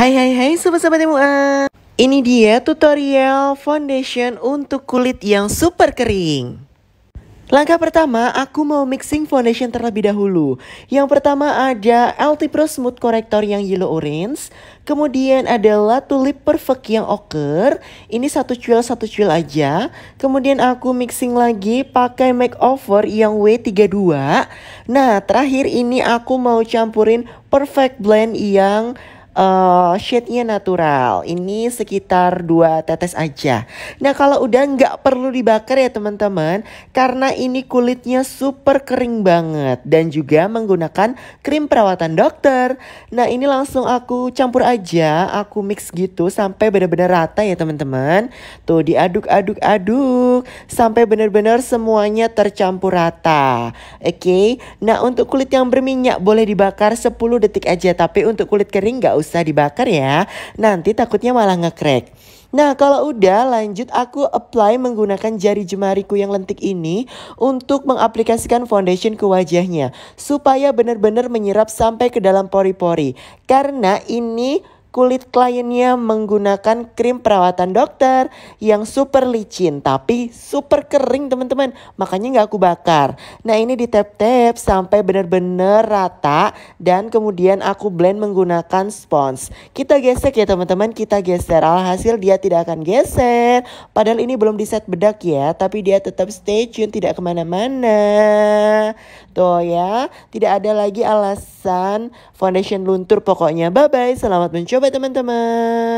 Hai hai hai sobat-sobat MUA Ini dia tutorial foundation untuk kulit yang super kering Langkah pertama aku mau mixing foundation terlebih dahulu Yang pertama ada LT Pro Smooth Corrector yang yellow orange Kemudian ada Tulip Perfect yang ochre Ini satu cuil satu cuil aja Kemudian aku mixing lagi pakai makeover yang W32 Nah terakhir ini aku mau campurin Perfect Blend yang uh, shade-nya natural. Ini sekitar 2 tetes aja. Nah kalau udah nggak perlu dibakar ya teman-teman. Karena ini kulitnya super kering banget. Dan juga menggunakan krim perawatan dokter. Nah ini langsung aku campur aja. Aku mix gitu sampai benar-benar rata ya teman-teman. Tuh diaduk-aduk-aduk. Sampai benar-benar semuanya tercampur rata. Oke. Okay? Nah untuk kulit yang berminyak boleh dibakar 10 detik aja. Tapi untuk kulit kering nggak usah dibakar ya. Nanti takutnya malah ngekrek. Nah kalau udah lanjut aku apply menggunakan jari jemariku yang lentik ini untuk mengaplikasikan foundation ke wajahnya. Supaya benar-benar menyerap sampai ke dalam pori-pori. Karena ini kulit kliennya menggunakan krim perawatan dokter yang super licin tapi super kering teman-teman makanya nggak aku bakar nah ini tap tap sampai benar-benar rata dan kemudian aku blend menggunakan spons kita gesek ya teman-teman kita geser alhasil dia tidak akan geser padahal ini belum di set bedak ya tapi dia tetap stay tune tidak kemana-mana tuh ya tidak ada lagi alasan foundation luntur pokoknya bye bye selamat mencoba Bye-bye teman-teman.